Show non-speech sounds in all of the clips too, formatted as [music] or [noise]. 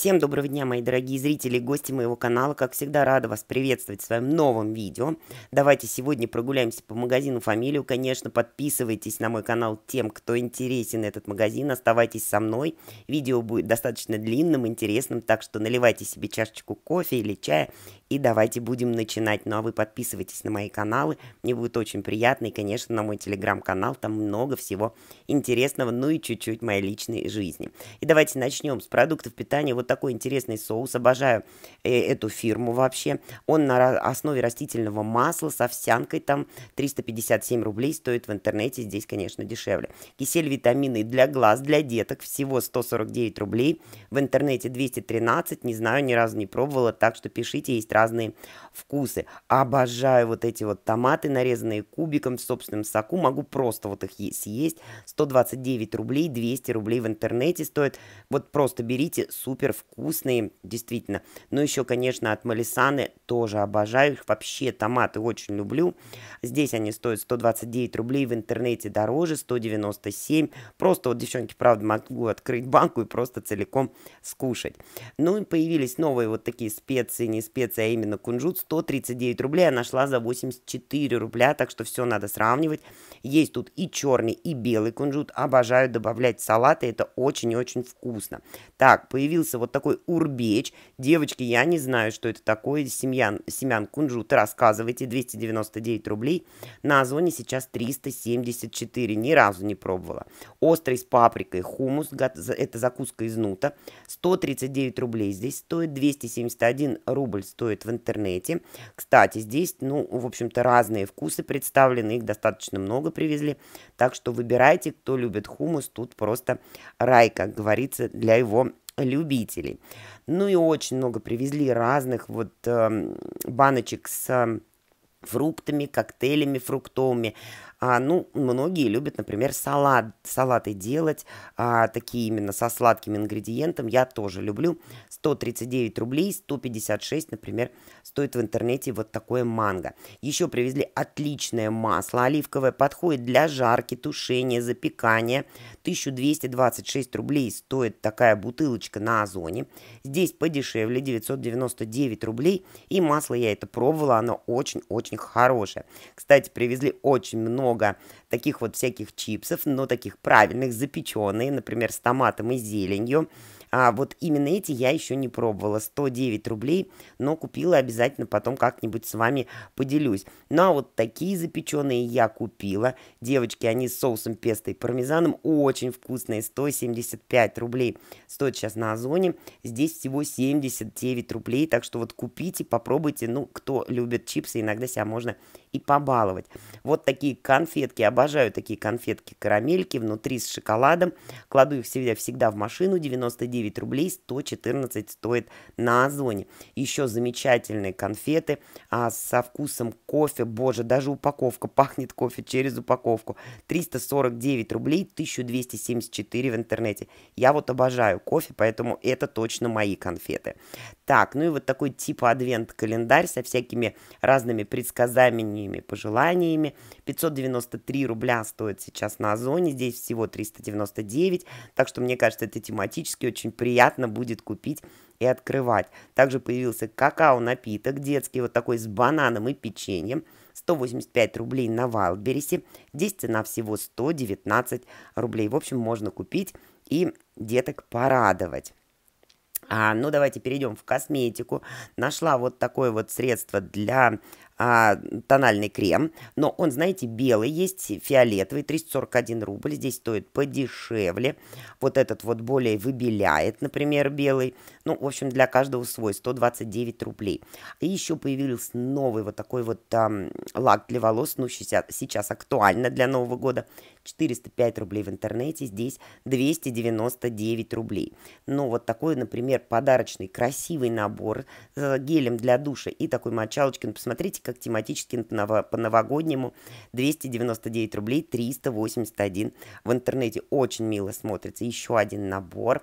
Всем доброго дня, мои дорогие зрители и гости моего канала. Как всегда, рада вас приветствовать в своем новом видео. Давайте сегодня прогуляемся по магазину «Фамилию». Конечно, подписывайтесь на мой канал тем, кто интересен этот магазин. Оставайтесь со мной. Видео будет достаточно длинным, интересным, так что наливайте себе чашечку кофе или чая и давайте будем начинать. Ну а вы подписывайтесь на мои каналы, мне будет очень приятно. И, конечно, на мой телеграм-канал, там много всего интересного, ну и чуть-чуть моей личной жизни. И давайте начнем с продуктов питания. Вот такой интересный соус, обожаю э, эту фирму вообще. Он на основе растительного масла с овсянкой, там 357 рублей стоит в интернете, здесь, конечно, дешевле. Кисель витамины для глаз, для деток, всего 149 рублей, в интернете 213, не знаю, ни разу не пробовала, так что пишите, есть разные вкусы. Обожаю вот эти вот томаты, нарезанные кубиком в собственном соку, могу просто вот их съесть, 129 рублей, 200 рублей в интернете стоит, вот просто берите, супер вкусные, действительно. но еще, конечно, от Малисаны тоже обожаю их. Вообще томаты очень люблю. Здесь они стоят 129 рублей, в интернете дороже 197. Просто вот, девчонки, правда, могу открыть банку и просто целиком скушать. Ну, и появились новые вот такие специи, не специи, а именно кунжут. 139 рублей я а нашла за 84 рубля, так что все надо сравнивать. Есть тут и черный, и белый кунжут. Обожаю добавлять салаты, это очень и очень вкусно. Так, появился вот вот такой урбеч. Девочки, я не знаю, что это такое. Семьян, семян кунжут, рассказывайте. 299 рублей. На Озоне сейчас 374. Ни разу не пробовала. Острый с паприкой хумус. Это закуска из нута. 139 рублей здесь стоит. 271 рубль стоит в интернете. Кстати, здесь, ну, в общем-то, разные вкусы представлены. Их достаточно много привезли. Так что выбирайте, кто любит хумус. Тут просто рай, как говорится, для его любителей. Ну и очень много привезли разных вот э, баночек с эм, фруктами, коктейлями фруктовыми, а, ну, многие любят, например, салат, салаты делать, а, такие именно со сладким ингредиентом. Я тоже люблю. 139 рублей, 156, например, стоит в интернете вот такое манго. Еще привезли отличное масло оливковое, подходит для жарки, тушения, запекания. 1226 рублей стоит такая бутылочка на Озоне. Здесь подешевле, 999 рублей. И масло я это пробовала, оно очень-очень хорошее. Кстати, привезли очень много много таких вот всяких чипсов, но таких правильных, запеченные, например, с томатом и зеленью. А вот именно эти я еще не пробовала. 109 рублей, но купила обязательно потом как-нибудь с вами поделюсь. Ну а вот такие запеченные я купила. Девочки, они с соусом пестой, и пармезаном очень вкусные. 175 рублей стоит сейчас на Озоне. Здесь всего 79 рублей, так что вот купите, попробуйте. Ну, кто любит чипсы, иногда себя можно и побаловать. Вот такие конфетки, обожаю такие конфетки-карамельки внутри с шоколадом. Кладу их всегда, всегда в машину, 99 рублей, 114 стоит на Озоне. Еще замечательные конфеты а, со вкусом кофе, боже, даже упаковка [laughs] пахнет кофе через упаковку. 349 рублей, 1274 в интернете. Я вот обожаю кофе, поэтому это точно мои конфеты. Так, ну и вот такой типа адвент-календарь со всякими разными предсказаниями, предложениями, пожеланиями. 593 рубля стоит сейчас на Озоне, здесь всего 399, так что мне кажется, это тематически очень приятно будет купить и открывать. Также появился какао-напиток детский, вот такой с бананом и печеньем. 185 рублей на Вайлдберрисе. Здесь цена всего 119 рублей. В общем, можно купить и деток порадовать. А, ну, давайте перейдем в косметику. Нашла вот такое вот средство для а, тональный крем, но он, знаете, белый, есть фиолетовый, 341 рубль, здесь стоит подешевле. Вот этот вот более выбеляет, например, белый. Ну, в общем, для каждого свой, 129 рублей. И еще появился новый вот такой вот там лак для волос, ну, сейчас, сейчас актуально для Нового года, 405 рублей в интернете, здесь 299 рублей. Но вот такой, например, подарочный красивый набор с гелем для душа и такой мочалочкой, ну, посмотрите, как тематически по-новогоднему, 299 рублей 381 в интернете. Очень мило смотрится. Еще один набор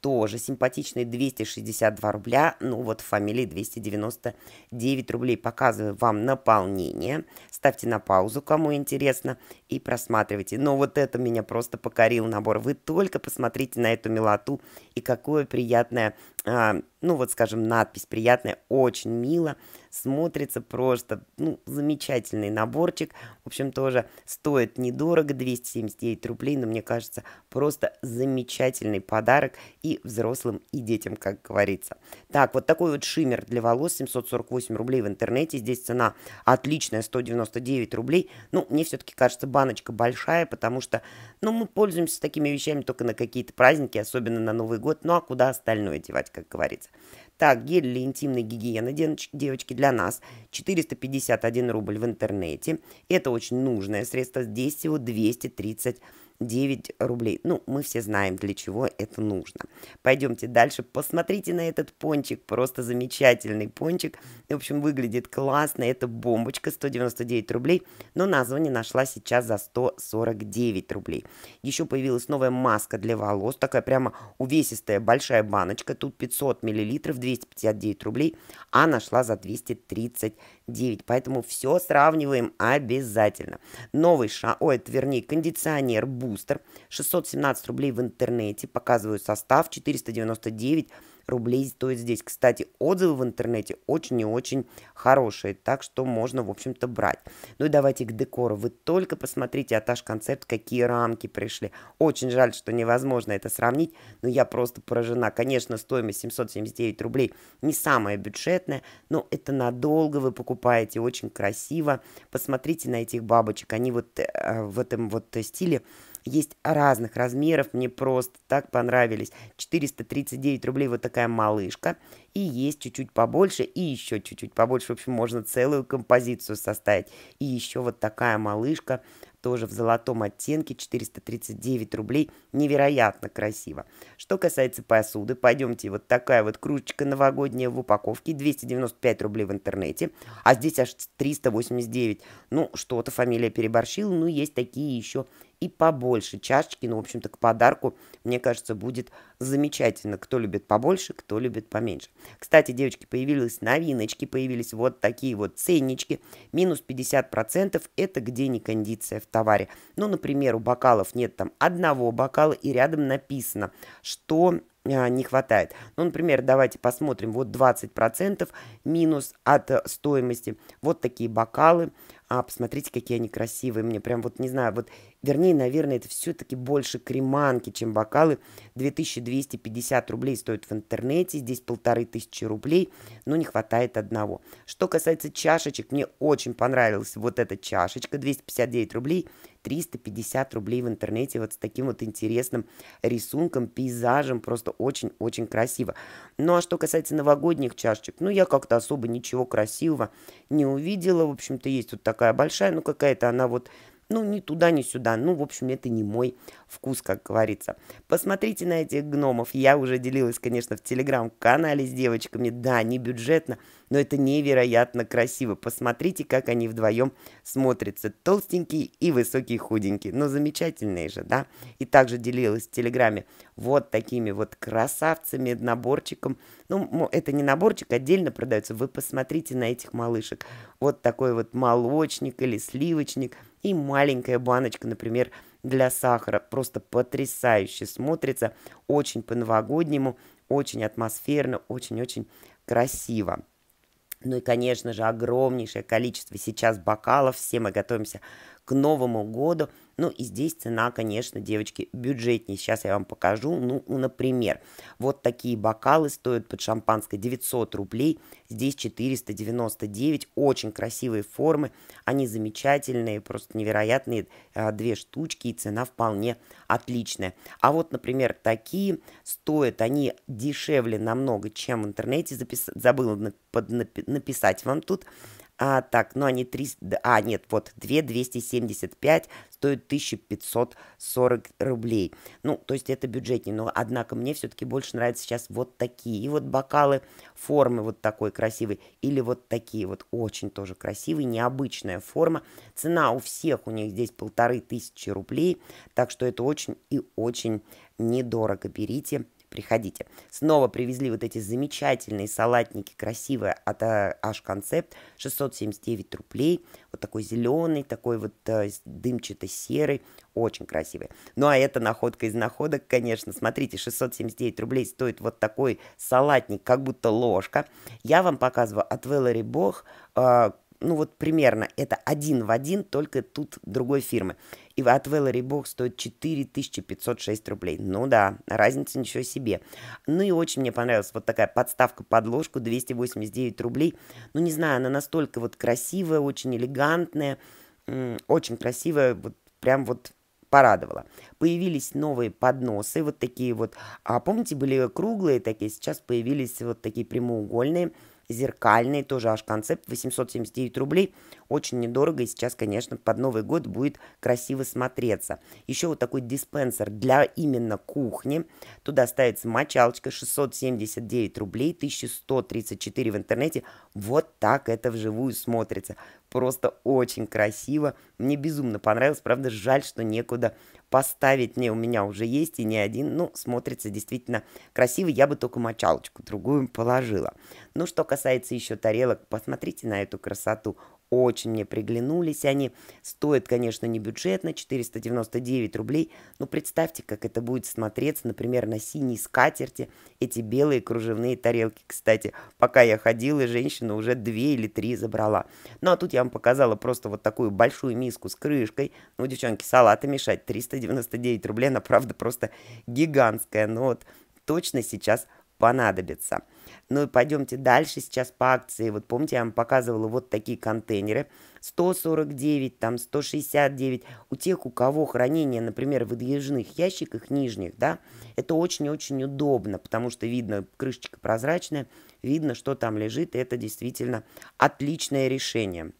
тоже симпатичные 262 рубля, ну вот в фамилии 299 рублей. Показываю вам наполнение, ставьте на паузу, кому интересно, и просматривайте. Но вот это меня просто покорил набор. Вы только посмотрите на эту милоту и какое приятное, а, ну вот скажем, надпись приятная, очень мило, смотрится просто, ну, замечательный наборчик. В общем, тоже стоит недорого, 279 рублей, но мне кажется, просто замечательный подарок и взрослым, и детям, как говорится. Так, вот такой вот шиммер для волос, 748 рублей в интернете, здесь цена отличная, 199 рублей. Ну, мне все-таки кажется, баночка большая, потому что, ну, мы пользуемся такими вещами только на какие-то праздники, особенно на Новый год, ну, а куда остальное одевать как говорится. Так, гель для интимной гигиены, девочки, для для нас 451 рубль в интернете. Это очень нужное средство. Здесь всего 230 рублей 9 рублей. Ну, мы все знаем, для чего это нужно. Пойдемте дальше. Посмотрите на этот пончик. Просто замечательный пончик. В общем, выглядит классно. Это бомбочка 199 рублей. Но название нашла сейчас за 149 рублей. Еще появилась новая маска для волос. Такая прямо увесистая большая баночка. Тут 500 миллилитров, 259 рублей. А нашла за 239. Поэтому все сравниваем обязательно. Новый ша, ой, это вернее кондиционер, бустер. 617 рублей в интернете. Показываю состав. 499 рублей стоит здесь. Кстати, отзывы в интернете очень и очень хорошие, так что можно, в общем-то, брать. Ну и давайте к декору. Вы только посмотрите Аташ Концепт, какие рамки пришли. Очень жаль, что невозможно это сравнить, но я просто поражена. Конечно, стоимость 779 рублей не самая бюджетная, но это надолго вы покупаете, очень красиво. Посмотрите на этих бабочек, они вот э, в этом вот стиле есть разных размеров, мне просто так понравились. 439 рублей вот такая малышка. И есть чуть-чуть побольше, и еще чуть-чуть побольше. В общем, можно целую композицию составить. И еще вот такая малышка тоже в золотом оттенке, 439 рублей, невероятно красиво. Что касается посуды, пойдемте, вот такая вот кружечка новогодняя в упаковке, 295 рублей в интернете, а здесь аж 389. Ну, что-то фамилия переборщила, но есть такие еще и побольше чашечки. Ну, в общем-то, к подарку, мне кажется, будет замечательно. Кто любит побольше, кто любит поменьше. Кстати, девочки, появились новиночки, появились вот такие вот ценнички. Минус 50% это где не кондиция в товаре. Ну, например, у бокалов нет там одного бокала, и рядом написано, что а, не хватает. Ну, например, давайте посмотрим, вот 20% минус от э, стоимости. Вот такие бокалы а посмотрите, какие они красивые, мне прям вот, не знаю, вот, вернее, наверное, это все-таки больше креманки, чем бокалы, 2250 рублей стоят в интернете, здесь полторы тысячи рублей, но не хватает одного. Что касается чашечек, мне очень понравилась вот эта чашечка, 259 рублей, 350 рублей в интернете вот с таким вот интересным рисунком, пейзажем, просто очень-очень красиво. Ну а что касается новогодних чашечек, ну я как-то особо ничего красивого не увидела, в общем-то есть вот так такая большая, ну какая-то она вот ну, ни туда, ни сюда. Ну, в общем, это не мой вкус, как говорится. Посмотрите на этих гномов. Я уже делилась, конечно, в телеграм-канале с девочками. Да, не бюджетно, но это невероятно красиво. Посмотрите, как они вдвоем смотрятся. Толстенькие и высокие худенькие. Но ну, замечательные же, да? И также делилась в телеграме вот такими вот красавцами, наборчиком. Ну, это не наборчик, отдельно продается. Вы посмотрите на этих малышек. Вот такой вот молочник или сливочник – и маленькая баночка, например, для сахара. Просто потрясающе смотрится, очень по-новогоднему, очень атмосферно, очень-очень красиво. Ну и, конечно же, огромнейшее количество сейчас бокалов. Все мы готовимся к Новому году – ну и здесь цена, конечно, девочки, бюджетнее. Сейчас я вам покажу. Ну, ну например, вот такие бокалы стоят под шампанское 900 рублей. Здесь 499. Очень красивые формы. Они замечательные, просто невероятные. А, две штучки и цена вполне отличная. А вот, например, такие стоят они дешевле намного, чем в интернете. Запис... Забыла нап... под... написать вам тут. А, так, ну они 300... А, нет, вот 2275 стоит 1540 рублей. Ну, то есть это бюджетнее, но, однако, мне все-таки больше нравятся сейчас вот такие. И вот бокалы формы вот такой красивый или вот такие вот очень тоже красивые, необычная форма. Цена у всех у них здесь полторы тысячи рублей, так что это очень и очень недорого. Берите приходите. Снова привезли вот эти замечательные салатники, красивые от Аш Концепт, 679 рублей, вот такой зеленый, такой вот э, дымчато-серый, очень красивые. Ну, а это находка из находок, конечно. Смотрите, 679 рублей стоит вот такой салатник, как будто ложка. Я вам показываю от Вэлори Бог ну вот примерно, это один в один, только тут другой фирмы. И от Valerie Box стоит 4506 рублей. Ну да, разница ничего себе. Ну и очень мне понравилась вот такая подставка подложку 289 рублей. Ну не знаю, она настолько вот красивая, очень элегантная, очень красивая, вот прям вот порадовала. Появились новые подносы, вот такие вот. А помните, были круглые такие, сейчас появились вот такие прямоугольные зеркальный, тоже аж концепт, 879 рублей, очень недорого, и сейчас, конечно, под Новый год будет красиво смотреться. Еще вот такой диспенсер для именно кухни, туда ставится мочалочка, 679 рублей, 1134 в интернете, вот так это вживую смотрится, просто очень красиво, мне безумно понравилось, правда, жаль, что некуда поставить. Не, у меня уже есть и не один. Ну, смотрится действительно красиво. Я бы только мочалочку другую положила. Ну, что касается еще тарелок, посмотрите на эту красоту. Очень мне приглянулись они. Стоят, конечно, не бюджетно, 499 рублей. Но представьте, как это будет смотреться, например, на синей скатерти. Эти белые кружевные тарелки, кстати. Пока я ходила, женщина уже две или три забрала. Ну, а тут я вам показала просто вот такую большую миску с крышкой. Ну, девчонки, салаты мешать. 399 рублей, она, правда, просто гигантская. Но вот точно сейчас понадобится. Ну и пойдемте дальше сейчас по акции. Вот помните, я вам показывала вот такие контейнеры. 149, там 169. У тех, у кого хранение, например, в выдвижных ящиках нижних, да, это очень-очень удобно, потому что видно, крышечка прозрачная, видно, что там лежит, и это действительно отличное решение.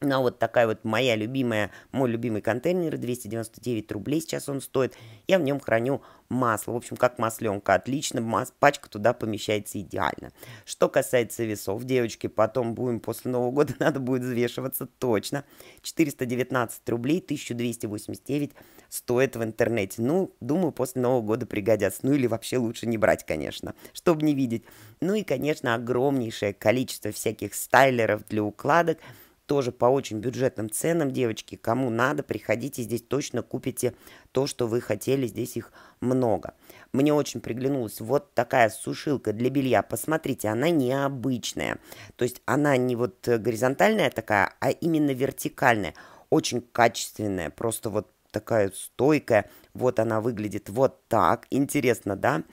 Но ну, а вот такая вот моя любимая, мой любимый контейнер, 299 рублей сейчас он стоит. Я в нем храню масло, в общем, как масленка, отлично, мас пачка туда помещается идеально. Что касается весов, девочки, потом будем, после Нового года [laughs] надо будет взвешиваться точно. 419 рублей, 1289 стоит в интернете. Ну, думаю, после Нового года пригодятся. Ну или вообще лучше не брать, конечно, чтобы не видеть. Ну и, конечно, огромнейшее количество всяких стайлеров для укладок – тоже по очень бюджетным ценам, девочки. Кому надо, приходите, здесь точно купите то, что вы хотели, здесь их много. Мне очень приглянулась вот такая сушилка для белья. Посмотрите, она необычная. То есть она не вот горизонтальная такая, а именно вертикальная. Очень качественная, просто вот такая стойкая. Вот она выглядит вот так. Интересно, да? Да.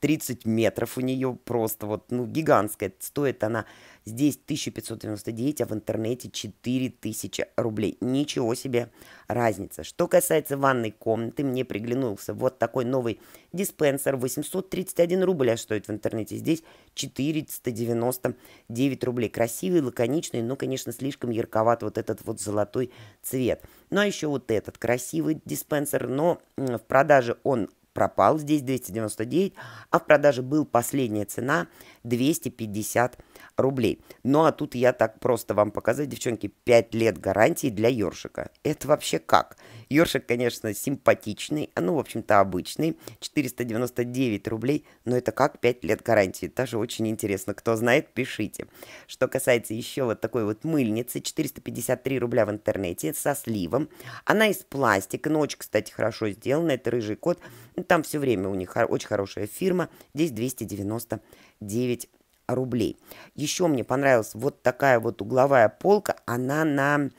30 метров у нее просто вот, ну, гигантская. Стоит она здесь 1599, а в интернете 4000 рублей. Ничего себе разница. Что касается ванной комнаты, мне приглянулся вот такой новый диспенсер. 831 рубль а стоит в интернете. Здесь 499 рублей. Красивый, лаконичный, но, конечно, слишком ярковат вот этот вот золотой цвет. Ну, а еще вот этот красивый диспенсер, но в продаже он пропал здесь 299, а в продаже был последняя цена 250 рублей. Ну а тут я так просто вам показать, девчонки, 5 лет гарантии для Ершика. Это вообще как? Ершик, конечно, симпатичный, а, ну, в общем-то, обычный, 499 рублей, но это как 5 лет гарантии? Даже очень интересно, кто знает, пишите. Что касается еще вот такой вот мыльницы, 453 рубля в интернете со сливом. Она из пластика, но очень, кстати, хорошо сделана, это рыжий кот, там все время у них очень хорошая фирма, здесь 299 рублей. Еще мне понравилась вот такая вот угловая полка, она на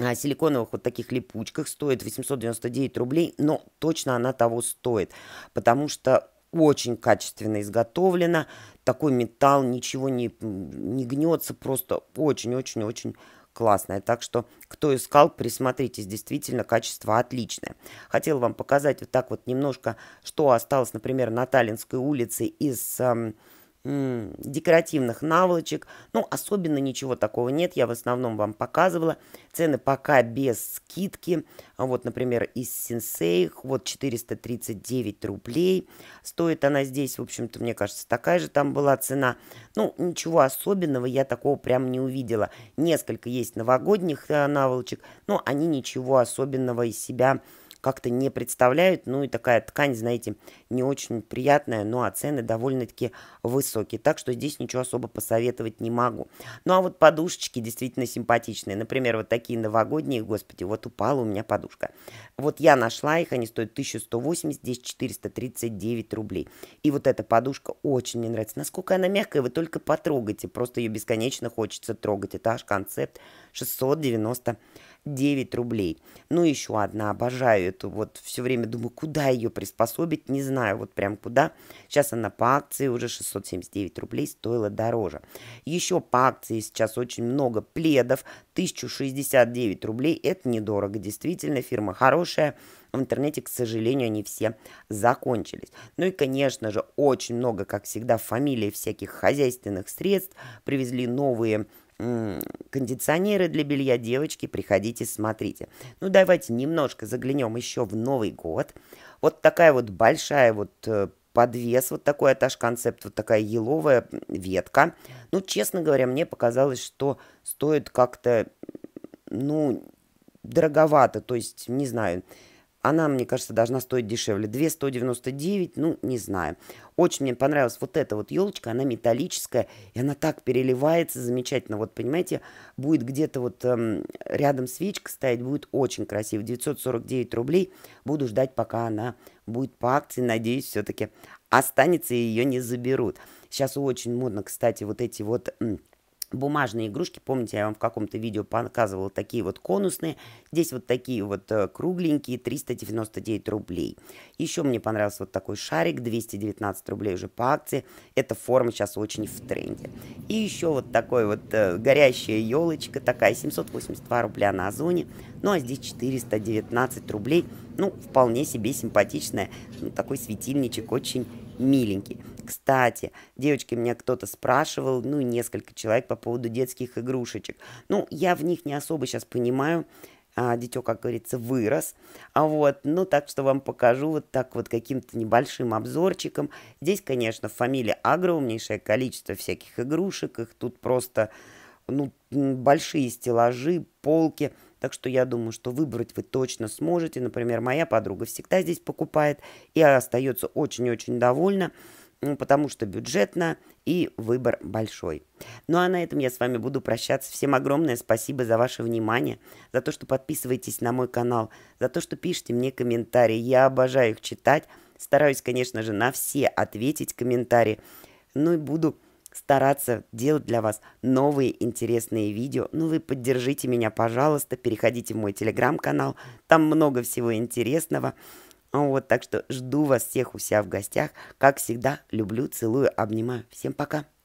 а, силиконовых вот таких липучках стоит 899 рублей, но точно она того стоит, потому что очень качественно изготовлена, такой металл, ничего не, не гнется, просто очень-очень-очень классная. Так что, кто искал, присмотритесь, действительно качество отличное. Хотела вам показать вот так вот немножко, что осталось, например, на Таллинской улице из... Эм, декоративных наволочек. Ну, особенно ничего такого нет, я в основном вам показывала. Цены пока без скидки. Вот, например, из Сенсей, вот 439 рублей. Стоит она здесь, в общем-то, мне кажется, такая же там была цена. Ну, ничего особенного я такого прям не увидела. Несколько есть новогодних э, наволочек, но они ничего особенного из себя как-то не представляют. Ну и такая ткань, знаете, не очень приятная, но ну, а цены довольно-таки высокий, так что здесь ничего особо посоветовать не могу. Ну а вот подушечки действительно симпатичные, например, вот такие новогодние, господи, вот упала у меня подушка. Вот я нашла их, они стоят 1180, здесь 439 рублей. И вот эта подушка очень мне нравится, насколько она мягкая, вы только потрогайте, просто ее бесконечно хочется трогать, это аж концепт 690 9 рублей. Ну, еще одна, обожаю эту, вот все время думаю, куда ее приспособить, не знаю, вот прям куда. Сейчас она по акции уже 600 679 рублей стоило дороже. Еще по акции сейчас очень много пледов, 1069 рублей, это недорого, действительно, фирма хорошая, в интернете, к сожалению, они все закончились. Ну и, конечно же, очень много, как всегда, фамилий всяких хозяйственных средств. Привезли новые кондиционеры для белья девочки, приходите, смотрите. Ну, давайте немножко заглянем еще в Новый год. Вот такая вот большая вот э, подвес, вот такой этаж-концепт, вот такая еловая ветка. Ну, честно говоря, мне показалось, что стоит как-то, ну, дороговато, то есть, не знаю, она, мне кажется, должна стоить дешевле. 2199, ну, не знаю. Очень мне понравилась вот эта вот елочка, она металлическая, и она так переливается замечательно. Вот, понимаете, будет где-то вот эм, рядом свечка стоять, будет очень красиво. 949 рублей. Буду ждать, пока она будет по акции. Надеюсь, все-таки останется и ее не заберут. Сейчас очень модно, кстати, вот эти вот... Эм, бумажные игрушки. Помните, я вам в каком-то видео показывала такие вот конусные. Здесь вот такие вот э, кругленькие, 399 рублей. Еще мне понравился вот такой шарик, 219 рублей уже по акции. Эта форма сейчас очень в тренде. И еще вот такой вот э, горящая елочка, такая 782 рубля на Озоне. Ну а здесь 419 рублей. Ну, вполне себе симпатичная. Ну, такой светильничек очень миленькие. Кстати, девочки, меня кто-то спрашивал, ну, и несколько человек по поводу детских игрушечек. Ну, я в них не особо сейчас понимаю, а, дитё, как говорится, вырос. А вот, ну, так что вам покажу вот так вот каким-то небольшим обзорчиком. Здесь, конечно, в фамилии огромнейшее количество всяких игрушек. Их тут просто, ну, большие стеллажи, полки. Так что я думаю, что выбрать вы точно сможете. Например, моя подруга всегда здесь покупает и остается очень-очень довольна, потому что бюджетно и выбор большой. Ну а на этом я с вами буду прощаться. Всем огромное спасибо за ваше внимание, за то, что подписываетесь на мой канал, за то, что пишете мне комментарии. Я обожаю их читать. Стараюсь, конечно же, на все ответить комментарии. Ну и буду стараться делать для вас новые интересные видео. Ну, вы поддержите меня, пожалуйста, переходите в мой телеграм-канал, там много всего интересного. Вот, так что жду вас всех у себя в гостях. Как всегда, люблю, целую, обнимаю. Всем пока!